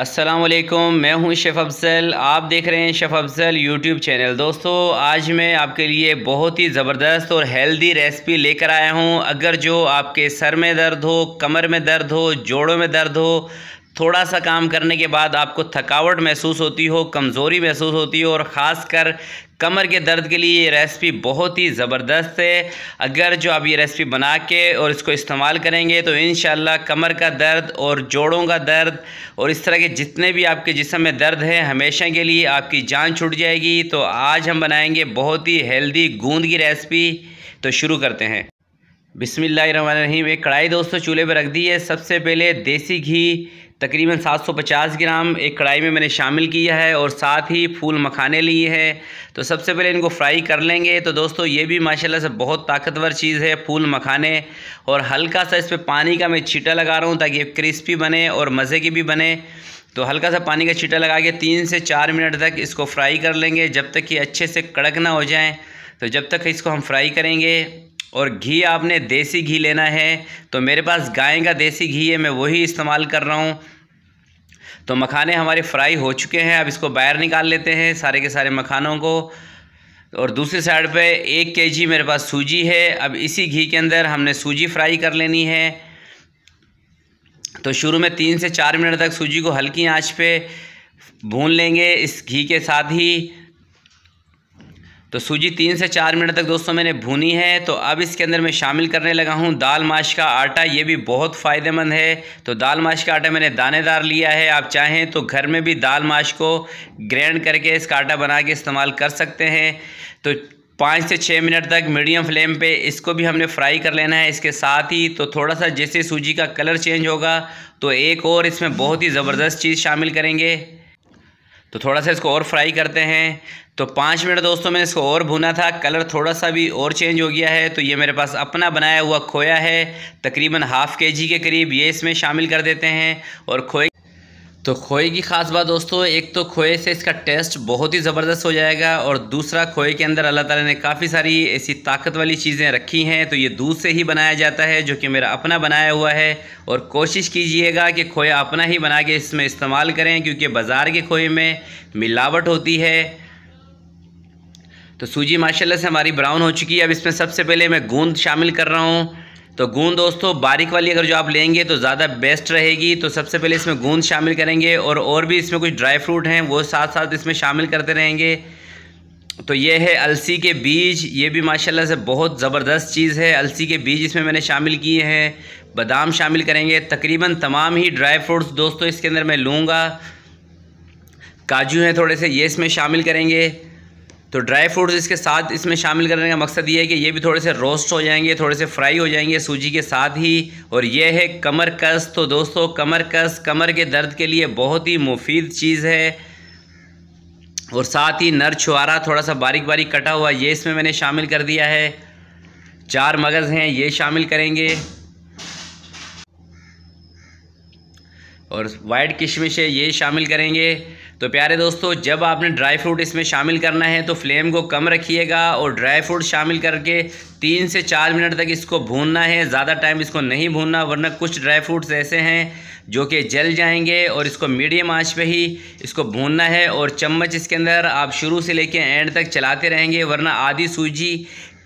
असलम मैं हूं शेफ़ अफजल आप देख रहे हैं शेफ़ अफजल यूट्यूब चैनल दोस्तों आज मैं आपके लिए बहुत ही ज़बरदस्त और हेल्दी रेसिपी लेकर आया हूं अगर जो आपके सर में दर्द हो कमर में दर्द हो जोड़ों में दर्द हो थोड़ा सा काम करने के बाद आपको थकावट महसूस होती हो कमज़ोरी महसूस होती हो और ख़ासकर कमर के दर्द के लिए ये रेसिपी बहुत ही ज़बरदस्त है अगर जो आप ये रेसिपी बना के और इसको इस्तेमाल करेंगे तो इन कमर का दर्द और जोड़ों का दर्द और इस तरह के जितने भी आपके जिसम में दर्द है हमेशा के लिए आपकी जान छूट जाएगी तो आज हम बनाएंगे बहुत ही हेल्दी गूंद की रेसिपी तो शुरू करते हैं रही एक कढ़ाई दोस्तों चूल्हे पर रख दी है सबसे पहले देसी घी तकरीबन 750 ग्राम एक कढ़ाई में मैंने शामिल किया है और साथ ही फूल मखाने लिए हैं तो सबसे पहले इनको फ्राई कर लेंगे तो दोस्तों ये भी माशाल्लाह से बहुत ताकतवर चीज़ है फूल मखाने और हल्का सा इस पर पानी का मैं छीटा लगा रहा हूँ ताकि ये क्रिस्पी बने और मज़े की भी बने तो हल्का सा पानी का छीटा लगा के तीन से चार मिनट तक इसको फ्राई कर लेंगे जब तक कि अच्छे से कड़क ना हो जाएँ तो जब तक इसको हम फ्राई करेंगे और घी आपने देसी घी लेना है तो मेरे पास गाय का देसी घी है मैं वही इस्तेमाल कर रहा हूँ तो मखाने हमारे फ्राई हो चुके हैं अब इसको बाहर निकाल लेते हैं सारे के सारे मखानों को और दूसरी साइड पे एक केजी मेरे पास सूजी है अब इसी घी के अंदर हमने सूजी फ्राई कर लेनी है तो शुरू में तीन से चार मिनट तक सूजी को हल्की आंच पे भून लेंगे इस घी के साथ ही तो सूजी तीन से चार मिनट तक दोस्तों मैंने भूनी है तो अब इसके अंदर मैं शामिल करने लगा हूँ दाल माश का आटा ये भी बहुत फ़ायदेमंद है तो दाल माश का आटा मैंने दानेदार लिया है आप चाहें तो घर में भी दाल माश को ग्रैंड करके इसका आटा बना के इस्तेमाल कर सकते हैं तो पाँच से छः मिनट तक मीडियम फ्लेम पे इसको भी हमने फ्राई कर लेना है इसके साथ ही तो थोड़ा सा जैसे सूजी का कलर चेंज होगा तो एक और इसमें बहुत ही ज़बरदस्त चीज़ शामिल करेंगे तो थोड़ा सा इसको और फ्राई करते हैं तो पाँच मिनट दोस्तों मैंने इसको और भुना था कलर थोड़ा सा भी और चेंज हो गया है तो ये मेरे पास अपना बनाया हुआ खोया है तकरीबन हाफ़ के जी के करीब ये इसमें शामिल कर देते हैं और खोए तो खोए की ख़ास बात दोस्तों एक तो खोए से इसका टेस्ट बहुत ही ज़बरदस्त हो जाएगा और दूसरा खोए के अंदर अल्लाह ताला ने काफ़ी सारी ऐसी ताकत वाली चीज़ें रखी हैं तो ये दूध से ही बनाया जाता है जो कि मेरा अपना बनाया हुआ है और कोशिश कीजिएगा कि खोया अपना ही बना के इसमें इस्तेमाल करें क्योंकि बाज़ार के खोए में मिलावट होती है तो सूजी माशाल्लाह से हमारी ब्राउन हो चुकी है अब इसमें सबसे पहले मैं गूंद शामिल कर रहा हूँ तो गूंद दोस्तों बारीक वाली अगर जो आप लेंगे तो ज़्यादा बेस्ट रहेगी तो सबसे पहले इसमें गूंद शामिल करेंगे और और भी इसमें कुछ ड्राई फ्रूट हैं वो साथ साथ इसमें शामिल करते रहेंगे तो ये है अलसी के बीज ये भी माशाल्लाह से बहुत ज़बरदस्त चीज़ है अलसी के बीज इसमें मैंने शामिल किए हैं बादाम शामिल करेंगे तकरीबन तमाम ही ड्राई फ्रूट्स दोस्तों इसके अंदर मैं लूँगा काजू हैं थोड़े से ये इसमें शामिल करेंगे तो ड्राई फ्रूट्स इसके साथ इसमें शामिल करने का मकसद ये है कि ये भी थोड़े से रोस्ट हो जाएंगे थोड़े से फ्राई हो जाएंगे सूजी के साथ ही और ये है कमर कस तो दोस्तों कमर कस कमर के दर्द के लिए बहुत ही मुफीद चीज़ है और साथ ही नर छुआरा थोड़ा सा बारीक बारीक कटा हुआ ये इसमें मैंने शामिल कर दिया है चार मगज़ हैं ये शामिल करेंगे और वाइट किशमिश है ये शामिल करेंगे तो प्यारे दोस्तों जब आपने ड्राई फ्रूट इसमें शामिल करना है तो फ्लेम को कम रखिएगा और ड्राई फ्रूट शामिल करके तीन से चार मिनट तक इसको भूनना है ज़्यादा टाइम इसको नहीं भूनना वरना कुछ ड्राई फ्रूट्स ऐसे हैं जो कि जल जाएंगे और इसको मीडियम आंच पे ही इसको भूनना है और चम्मच इसके अंदर आप शुरू से लेके एंड तक चलाते रहेंगे वरना आधी सूजी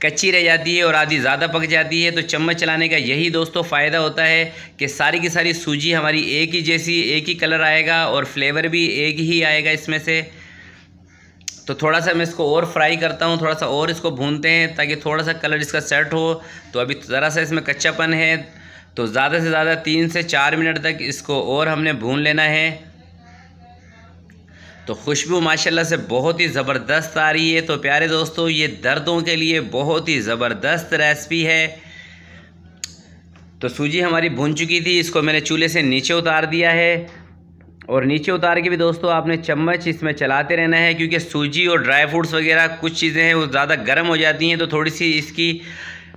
कच्ची रह जाती है और आधी ज़्यादा पक जाती है तो चम्मच चलाने का यही दोस्तों फ़ायदा होता है कि सारी की सारी सूजी हमारी एक ही जैसी एक ही कलर आएगा और फ्लेवर भी एक ही आएगा इसमें से तो थोड़ा सा मैं इसको और फ्राई करता हूँ थोड़ा सा और इसको भूनते हैं ताकि थोड़ा सा कलर इसका सेट हो तो अभी ज़रा सा इसमें कच्चापन है तो ज़्यादा से ज़्यादा तीन से चार मिनट तक इसको और हमने भून लेना है तो खुशबू माशाल्लाह से बहुत ही ज़बरदस्त आ रही है तो प्यारे दोस्तों ये दर्दों के लिए बहुत ही ज़बरदस्त रेसिपी है तो सूजी हमारी भुन चुकी थी इसको मैंने चूल्हे से नीचे उतार दिया है और नीचे उतार के भी दोस्तों आपने चम्मच इसमें चलाते रहना है क्योंकि सूजी और ड्राई फ्रूट्स वगैरह कुछ चीज़ें हैं वो ज़्यादा गर्म हो जाती हैं तो थोड़ी सी इसकी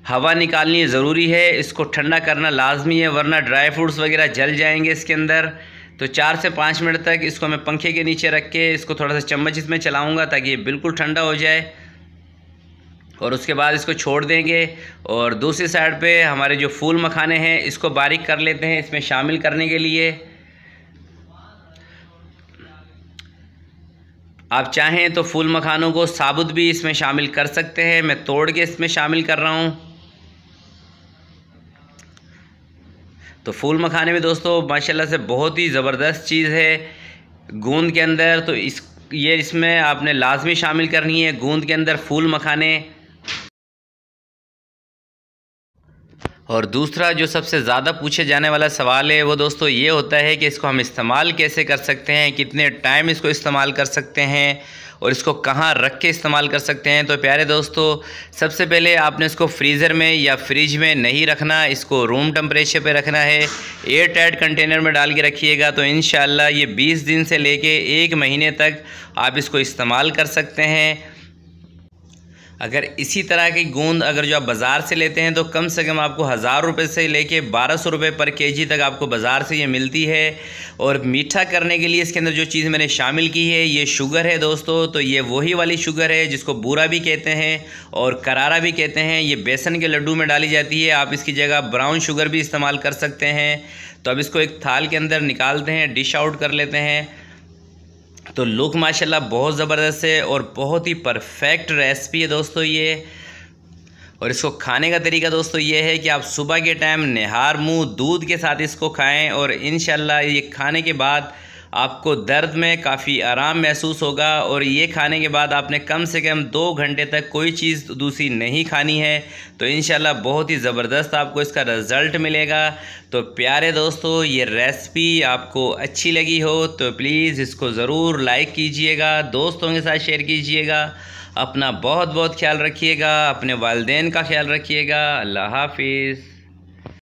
हवा निकालनी ज़रूरी है इसको ठंडा करना लाजमी है वरना ड्राई फ्रूट्स वगैरह जल जाएंगे इसके अंदर तो चार से पाँच मिनट तक इसको मैं पंखे के नीचे रख के इसको थोड़ा सा चम्मच इसमें चलाऊँगा ताकि ये बिल्कुल ठंडा हो जाए और उसके बाद इसको छोड़ देंगे और दूसरी साइड पे हमारे जो फूल मखाने हैं इसको बारीक कर लेते हैं इसमें शामिल करने के लिए आप चाहें तो फूल मखानों को साबुत भी इसमें शामिल कर सकते हैं मैं तोड़ के इसमें शामिल कर रहा हूँ तो फूल मखाने में दोस्तों माशाल्लाह से बहुत ही ज़बरदस्त चीज़ है गूंद के अंदर तो इस ये इसमें आपने लाजमी शामिल करनी है गूंद के अंदर फूल मखाने और दूसरा जो सबसे ज़्यादा पूछे जाने वाला सवाल है वो दोस्तों ये होता है कि इसको हम इस्तेमाल कैसे कर सकते हैं कितने टाइम इसको इस्तेमाल कर सकते हैं और इसको कहाँ रख के इस्तेमाल कर सकते हैं तो प्यारे दोस्तों सबसे पहले आपने इसको फ्रीज़र में या फ्रिज में नहीं रखना इसको रूम टेम्परेचर पे रखना है एयर टाइट कंटेनर में डाल के रखिएगा तो इन ये 20 दिन से लेके एक महीने तक आप इसको इस्तेमाल कर सकते हैं अगर इसी तरह की गोंद अगर जो आप बाज़ार से लेते हैं तो कम से कम आपको हज़ार रुपये से लेके बारह सौ रुपये पर केजी तक आपको बाज़ार से ये मिलती है और मीठा करने के लिए इसके अंदर जो चीज़ मैंने शामिल की है ये शुगर है दोस्तों तो ये वही वाली शुगर है जिसको बूरा भी कहते हैं और करारा भी कहते हैं ये बेसन के लड्डू में डाली जाती है आप इसकी जगह ब्राउन शुगर भी इस्तेमाल कर सकते हैं तो अब इसको एक थाल के अंदर निकालते हैं डिश आउट कर लेते हैं तो लुक माशाल्लाह बहुत ज़बरदस्त है और बहुत ही परफेक्ट रेसिपी है दोस्तों ये और इसको खाने का तरीका दोस्तों ये है कि आप सुबह के टाइम नहार मुँह दूध के साथ इसको खाएँ और इन ये खाने के बाद आपको दर्द में काफ़ी आराम महसूस होगा और ये खाने के बाद आपने कम से कम दो घंटे तक कोई चीज़ दूसरी नहीं खानी है तो इन बहुत ही ज़बरदस्त आपको इसका रिज़ल्ट मिलेगा तो प्यारे दोस्तों ये रेसिपी आपको अच्छी लगी हो तो प्लीज़ इसको ज़रूर लाइक कीजिएगा दोस्तों के साथ शेयर कीजिएगा अपना बहुत बहुत ख्याल रखिएगा अपने वालदेन का ख्याल रखिएगा अल्लाह हाफिज़